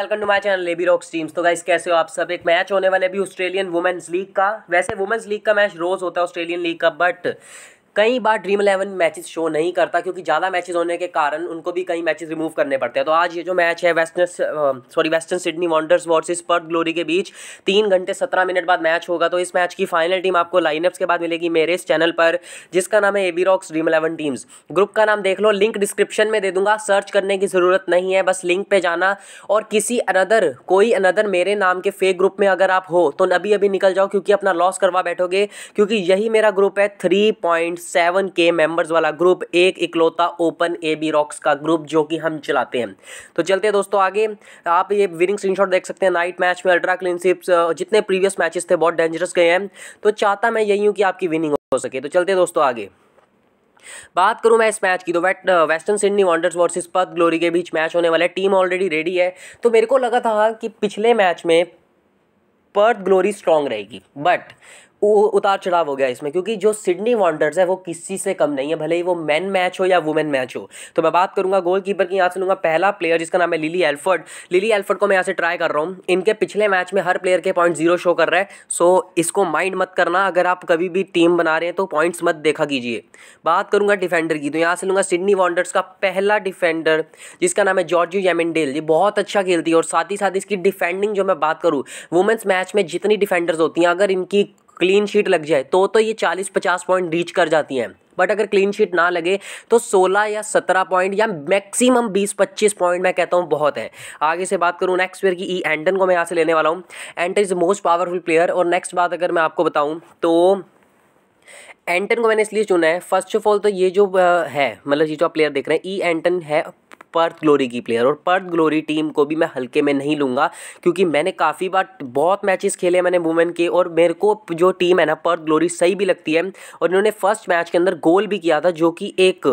Welcome to my channel लेबी Rock Teams तो guys कैसे हो आप सब एक मैच होने वाले अभी ऑस्ट्रेलियन वुमेंस लीग का वैसे वुमेंस लीग का मैच रोज होता है ऑस्ट्रेलियन लीग का बट कई बार ड्रीम इलेवन मैचेस शो नहीं करता क्योंकि ज़्यादा मैचेस होने के कारण उनको भी कई मैचेस रिमूव करने पड़ते हैं तो आज ये जो मैच है Western sorry Western Sydney Wanderers versus Perth Glory के बीच तीन घंटे सत्रह मिनट बाद मैच होगा तो इस मैच की फाइनल टीम आपको लाइनअप्स के बाद मिलेगी मेरे इस चैनल पर जिसका नाम है A B Rocks Dream Eleven teams group का नाम देख लो लिंक डिस्क्रिप्शन में दे दूंगा सर्च करने की ज़रूरत नहीं है बस लिंक पर जाना और किसी अनदर कोई अनदर मेरे नाम के फेक ग्रुप में अगर आप हो तो अभी अभी निकल जाओ क्योंकि अपना लॉस करवा बैठोगे क्योंकि यही मेरा ग्रुप है थ्री पॉइंट सेवन के मेंबर्स वाला ग्रुप एक इकलौता ओपन ए बी रॉक्स का ग्रुप जो कि हम चलाते हैं तो चलते हैं दोस्तों आगे आप ये विनिंग स्क्रीनशॉट देख सकते हैं नाइट मैच में अल्ट्रा क्लिनशिप्स जितने प्रीवियस मैचेस थे बहुत डेंजरस गए हैं तो चाहता मैं यही हूँ कि आपकी विनिंग हो सके तो चलते दोस्तों आगे बात करूं मैं इस मैच की तो wait Western Sydney Wanderers versus पद ग्लोरी के बीच मैच होने वाला है टीम ऑलरेडी रेडी है तो मेरे को लगा था कि पिछले मैच में पर्थ ग्लोरी स्ट्रांग रहेगी बट उतार चढ़ाव हो गया इसमें क्योंकि जो सिडनी वॉन्डर्स है वो किसी से कम नहीं है भले ही वो मैन मैच हो या वुमेन मैच हो तो मैं बात करूंगा गोल कीपर की यहाँ से लूँगा पहला प्लेयर जिसका नाम है लिली एल्फर्ड लिली एल्फर्ड को मैं यहाँ से ट्राई कर रहा हूँ इनके पिछले मैच में हर प्लेयर के पॉइंट जीरो शो कर रहा है सो इसको माइंड मत करना अगर आप कभी भी टीम बना रहे हैं तो पॉइंट्स मत देखा कीजिए बात करूँगा डिफेंडर की तो यहाँ से लूँगा सिडनी वॉन्डर्स का पहला डिफेंडर जिसका नाम है जॉर्जियो जेमिनडेल ये बहुत अच्छा खेलती है और साथ ही साथ इसकी डिफेंडिंग जो मैं बात करूँ वुमेंस मैच में जितनी डिफेंडर्स होती हैं अगर इनकी क्लीन शीट लग जाए तो तो ये चालीस पचास पॉइंट रीच कर जाती हैं बट अगर क्लीन शीट ना लगे तो 16 या 17 पॉइंट या मैक्सिमम 20-25 पॉइंट मैं कहता हूँ बहुत है आगे से बात करूँ नेक्स्ट प्लेयर की ई e. एंटन को मैं यहाँ से लेने वाला हूँ Anton is most powerful player और नेक्स्ट बात अगर मैं आपको बताऊँ तो एंटन को मैंने इसलिए चुना है फर्स्ट ऑफ ऑल तो ये जो है मतलब ये जो आप प्लेयर देख रहे हैं ई e. एंटन है पर्थ ग्लोरी की प्लेयर और पर्थ ग्लोरी टीम को भी मैं हल्के में नहीं लूँगा क्योंकि मैंने काफ़ी बार बहुत मैचेस खेले मैंने वुमेन के और मेरे को जो टीम है ना पर्थ ग्लोरी सही भी लगती है और इन्होंने फर्स्ट मैच के अंदर गोल भी किया था जो कि एक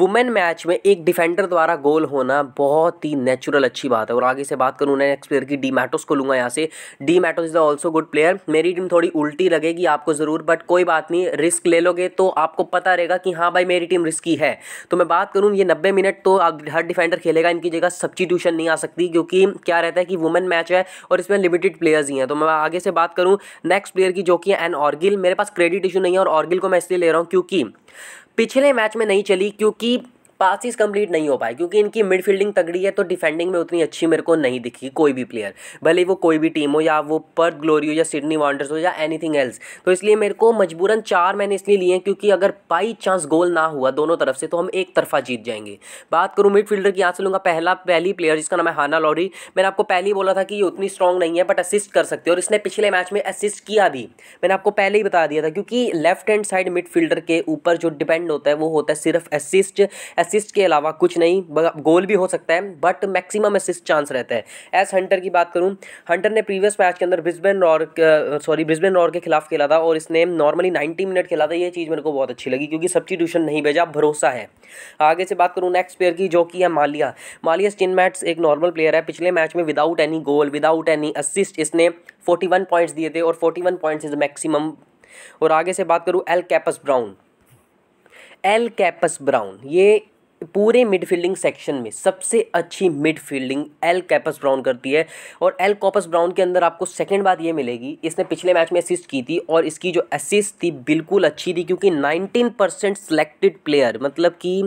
वुमेन मैच में एक डिफेंडर द्वारा गोल होना बहुत ही नेचुरल अच्छी बात है और आगे से बात करूँ उन्हें नेक्स्ट प्लेयर की डी मैटोस को लूँगा यहाँ से D Matos is also good player मेरी टीम थोड़ी उल्टी लगेगी आपको ज़रूर बट कोई बात नहीं रिस्क ले लोगे तो आपको पता रहेगा कि हाँ भाई मेरी टीम रिस्की है तो मैं बात करूँ ये नब्बे मिनट तो हर डिफेंडर खेलेगा इनकी जगह सब्सिट्यूशन नहीं आ सकती क्योंकि क्या रहता है कि वुमेन मैच है और इसमें लिमिटेड प्लेयर्स ही हैं तो मैं आगे से बात करूँ नेक्स्ट प्लेयर की जो कि एन ऑर्गिल मेरे पास क्रेडिट इशू नहीं है और ऑर्गिल को मैं इसलिए ले रहा हूँ क्योंकि पिछले मैच में नहीं चली क्योंकि पासिस कंप्लीट नहीं हो पाए क्योंकि इनकी मिड फील्डिंग तगड़ी है तो डिफेंडिंग में उतनी अच्छी मेरे को नहीं दिखी कोई भी प्लेयर भले वो कोई भी टीम हो या वो पर्थ ग्लोरी हो या सिडनी वॉन्डर्स हो या एनीथिंग एल्स तो इसलिए मेरे को मजबूरन चार मैंने इसलिए लिए हैं क्योंकि अगर बाई चांस गोल ना हुआ दोनों तरफ से तो हम एक तरफा जीत जाएंगे बात करूँ मिड फील्डर की यहाँ से लूँगा पहला पहली प्लेयर जिसका नाम है हाना लॉरी मैंने आपको पहले ही बोला था कि ये उतनी स्ट्रॉन्ग नहीं है बट असिस्ट कर सकते और इसने पिछले मैच में असिस्ट किया भी मैंने आपको पहले ही बता दिया था क्योंकि left hand side midfielder के ऊपर जो डिपेंड होता है वो होता है सिर्फ असिस्ट असिस्ट के अलावा कुछ नहीं गोल भी हो सकता है बट मैक्सिमम असिस्ट चांस रहता है एस हंटर की बात करूँ हंटर ने प्रीवियस मैच के अंदर Brisbane Roar sorry Brisbane Roar के खिलाफ खेला था और इसने नॉर्मली नाइन्टी मिनट खेला था ये चीज़ मेरे को बहुत अच्छी लगी क्योंकि सब्सिट्यूशन नहीं भेजा भरोसा है आगे से बात करूँ नेक्स्ट प्लेयर की जो कि है मालिया मालिया स्टिन मैट्स एक नॉर्मल प्लेयर है पिछले मैच में without any goal without any assist इसने 41 पॉइंट्स दिए थे और 41 पॉइंट्स इज मैक्सिमम और आगे से बात करूँ एल कैपस ब्राउन एल कैपस ब्राउन ये पूरे मिडफील्डिंग सेक्शन में सबसे अच्छी मिडफील्डिंग एल कैपस ब्राउन करती है और एल कॉपस ब्राउन के अंदर आपको सेकंड बात ये मिलेगी इसने पिछले मैच में असिस्ट की थी और इसकी जो असिस्ट थी बिल्कुल अच्छी थी क्योंकि 19 परसेंट सेलेक्टेड प्लेयर मतलब कि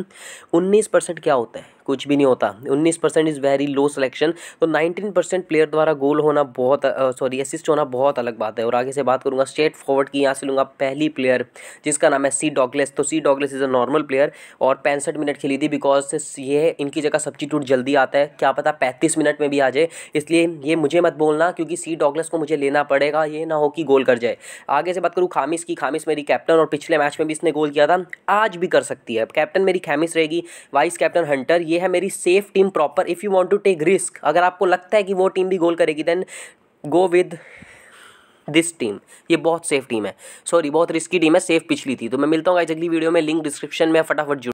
19 परसेंट क्या होता है कुछ भी नहीं होता उन्नीस percent is very low selection तो नाइनटीन परसेंट प्लेयर द्वारा गोल होना बहुत सॉरी असिस्ट होना बहुत अलग बात है और आगे से बात करूँगा स्ट्रेट फॉरवर्ड की यहाँ से लूँगा पहली प्लेयर जिसका नाम है सी डॉगलेस तो C Douglas is a normal player और पैंसठ मिनट खेली थी बिकॉज ये इनकी जगह सब्जीट्यूट जल्दी आता है क्या पता पैंतीस मिनट में भी आ जाए इसलिए ये मुझे मत बोलना क्योंकि सी डॉगलेस को मुझे लेना पड़ेगा ये ना हो कि गोल कर जाए आगे से बात करूँ खामिस की खामिस मेरी कैप्टन और पिछले मैच में भी इसने गोल किया था आज भी कर सकती है कैप्टन मेरी खामिस रहेगी वाइस कैप्टन हंटर ये ये है मेरी safe team proper if you want to take risk अगर आपको लगता है कि वो टीम भी गोल करेगी then go with this team ये बहुत सेफ टीम है सॉरी बहुत रिस्की टीम है सेफ पिछली थी तो मैं मिलता हूँ आज अगली वीडियो में लिंक डिस्क्रिप्शन में फटाफट